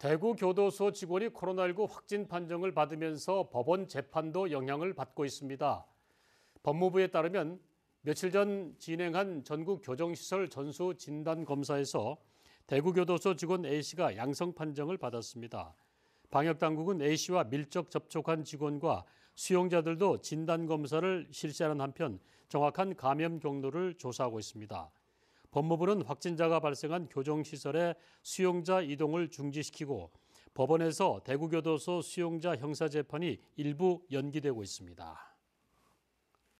대구 교도소 직원이 코로나19 확진 판정을 받으면서 법원 재판도 영향을 받고 있습니다. 법무부에 따르면 며칠 전 진행한 전국 교정시설 전수 진단 검사에서 대구 교도소 직원 A씨가 양성 판정을 받았습니다. 방역 당국은 A씨와 밀접 접촉한 직원과 수용자들도 진단 검사를 실시하는 한편 정확한 감염 경로를 조사하고 있습니다. 법무부는 확진자가 발생한 교정시설의 수용자 이동을 중지시키고 법원에서 대구교도소 수용자 형사재판이 일부 연기되고 있습니다.